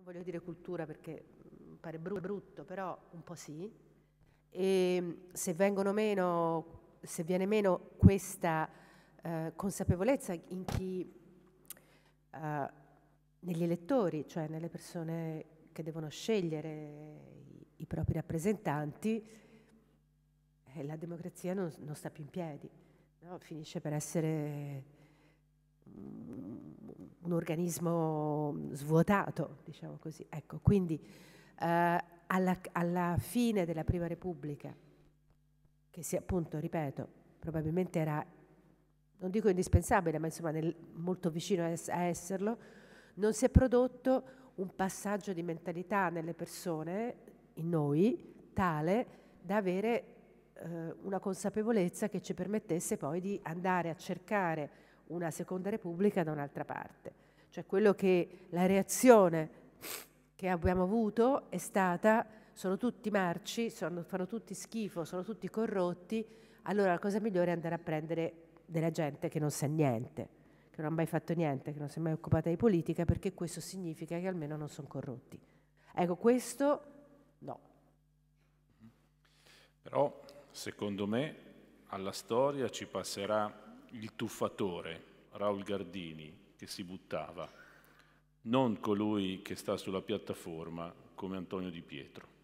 non voglio dire cultura perché mm, pare brutto, però un po' sì, e mm, se, vengono meno, se viene meno questa eh, consapevolezza in chi, eh, negli elettori, cioè nelle persone che devono scegliere i, i propri rappresentanti, eh, la democrazia non, non, sta più in piedi, no? finisce per essere... Mh, mm, un organismo mm, svuotato, diciamo così. Ecco, quindi eh, alla, alla, fine della Prima Repubblica, che si appunto, ripeto, probabilmente era, non dico indispensabile, ma insomma nel, molto vicino a, esserlo, non si è prodotto un passaggio di mentalità nelle persone, in noi, tale da avere eh, una consapevolezza che ci permettesse poi di andare a cercare una seconda repubblica da un'altra parte. Cioè quello che la reazione che abbiamo avuto è stata sono tutti marci, sono, fanno tutti schifo, sono tutti corrotti, allora la cosa migliore è andare a prendere della gente che non sa niente, che non ha mai fatto niente, che non si è mai occupata di politica, perché questo significa che almeno non sono corrotti. Ecco, questo no. Però, secondo me, alla storia ci passerà il tuffatore, Raul Gardini, che si buttava, non colui che sta sulla piattaforma come Antonio Di Pietro.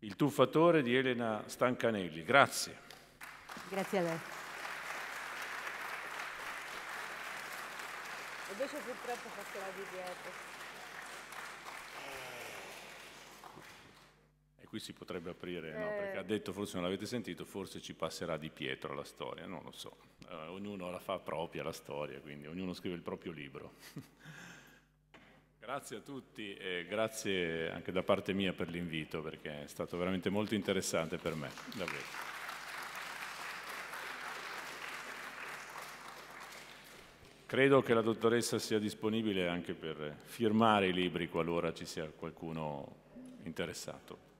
Il tuffatore di Elena Stancanelli. Grazie. Grazie a lei. Adesso purtroppo faceva di dietro. qui si potrebbe aprire, no? perché eh. ha detto, forse non l'avete sentito, forse ci passerà di Pietro la storia, non lo so eh, ognuno la fa propria la storia, quindi ognuno scrive il proprio libro. grazie a tutti e grazie anche da parte mia per l'invito perché è stato veramente molto interessante per me, davvero. Credo che la dottoressa sia disponibile anche per firmare i libri qualora ci sia qualcuno interessato.